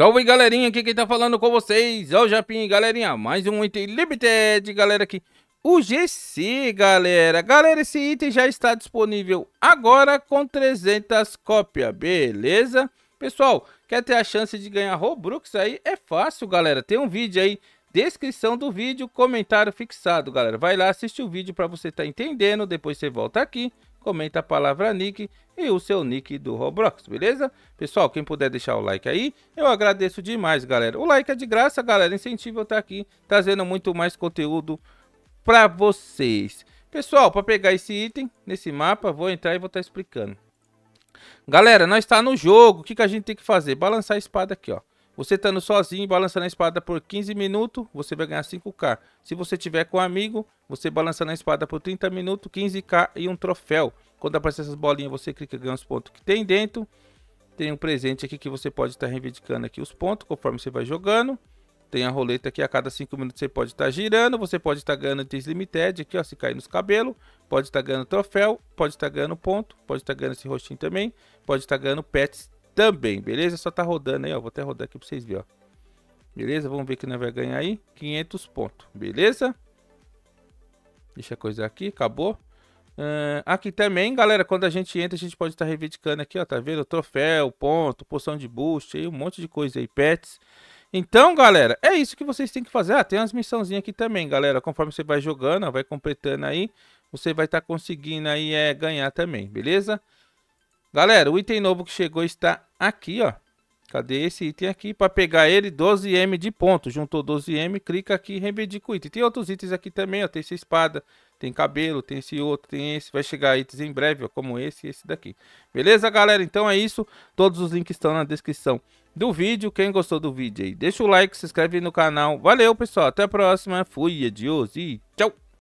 Salve galerinha, aqui quem tá falando com vocês é o Japim, galerinha, mais um item limited, galera, aqui, o GC, galera, galera, esse item já está disponível agora com 300 cópias, beleza? Pessoal, quer ter a chance de ganhar Robux aí? É fácil, galera, tem um vídeo aí, descrição do vídeo, comentário fixado, galera, vai lá, assiste o vídeo para você tá entendendo, depois você volta aqui, comenta a palavra nick e o seu nick do Roblox, beleza? Pessoal, quem puder deixar o like aí, eu agradeço demais, galera. O like é de graça, galera, incentivo eu estar tá aqui trazendo muito mais conteúdo para vocês. Pessoal, para pegar esse item nesse mapa, vou entrar e vou estar tá explicando. Galera, nós está no jogo, o que, que a gente tem que fazer? Balançar a espada aqui, ó. Você estando sozinho, balançando a espada por 15 minutos, você vai ganhar 5k. Se você tiver com um amigo, você balançando a espada por 30 minutos, 15k e um troféu. Quando aparecer essas bolinhas, você clica e ganha os pontos que tem dentro. Tem um presente aqui que você pode estar tá reivindicando aqui os pontos, conforme você vai jogando. Tem a roleta aqui, a cada 5 minutos você pode estar tá girando, você pode estar tá ganhando Deslimited aqui, ó, se cair nos cabelos, pode estar tá ganhando troféu, pode estar tá ganhando ponto, pode estar tá ganhando esse rostinho também, pode estar tá ganhando pets também, beleza? Só tá rodando aí, ó. Vou até rodar aqui pra vocês verem, ó. Beleza? Vamos ver que nós vai ganhar aí. 500 pontos, beleza? Deixa a coisa aqui, acabou. Uh, aqui também, galera, quando a gente entra, a gente pode estar tá reivindicando aqui, ó. Tá vendo? Troféu, ponto, poção de boost, aí um monte de coisa aí, pets. Então, galera, é isso que vocês têm que fazer. Ah, tem umas missãozinhas aqui também, galera. Conforme você vai jogando, ó, vai completando aí, você vai estar tá conseguindo aí é, ganhar também, Beleza? Galera, o item novo que chegou está aqui, ó. Cadê esse item aqui? Para pegar ele, 12M de ponto. Juntou 12M, clica aqui e reivindica o item. Tem outros itens aqui também, ó. Tem essa espada, tem cabelo, tem esse outro, tem esse. Vai chegar itens em breve, ó, como esse e esse daqui. Beleza, galera? Então é isso. Todos os links estão na descrição do vídeo. Quem gostou do vídeo aí, deixa o like, se inscreve no canal. Valeu, pessoal. Até a próxima. Fui, adiós e tchau.